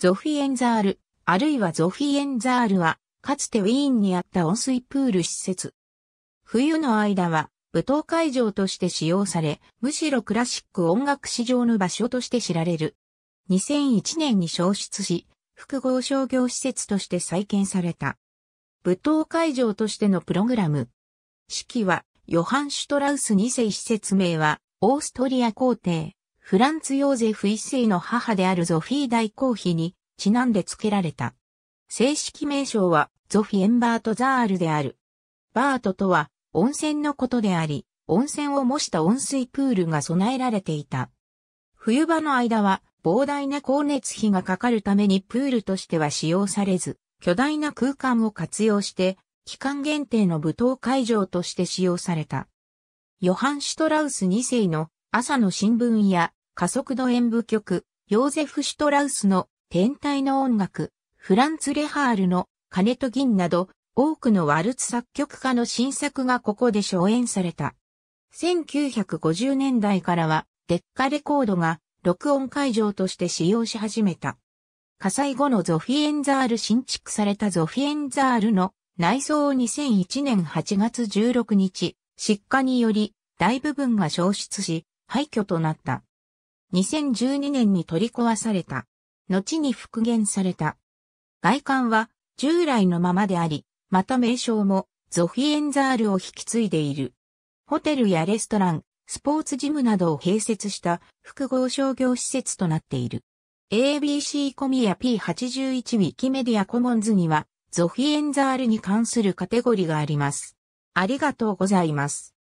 ゾフィエンザール、あるいはゾフィエンザールは、かつてウィーンにあった温水プール施設。冬の間は、舞踏会場として使用され、むしろクラシック音楽史上の場所として知られる。2001年に消失し、複合商業施設として再建された。舞踏会場としてのプログラム。式は、ヨハン・シュトラウス2世施設名は、オーストリア皇帝、フランツ・ヨーゼフ一世の母であるゾフィー大公妃にちなんで付けられた。正式名称はゾフィ・エンバート・ザールである。バートとは温泉のことであり、温泉を模した温水プールが備えられていた。冬場の間は膨大な光熱費がかかるためにプールとしては使用されず、巨大な空間を活用して期間限定の舞踏会場として使用された。ヨハン・シュトラウス2世の朝の新聞や加速度演舞曲、ヨーゼフ・シュトラウスの天体の音楽、フランツ・レハールの金と銀など、多くのワルツ作曲家の新作がここで上演された。1950年代からは、デッカレコードが録音会場として使用し始めた。火災後のゾフィエンザール新築されたゾフィエンザールの内装を2001年8月16日、失火により大部分が消失し、廃墟となった。2012年に取り壊された。後に復元された。外観は従来のままであり、また名称もゾフィエンザールを引き継いでいる。ホテルやレストラン、スポーツジムなどを併設した複合商業施設となっている。ABC コミや P81 ウィキメディアコモンズにはゾフィエンザールに関するカテゴリがあります。ありがとうございます。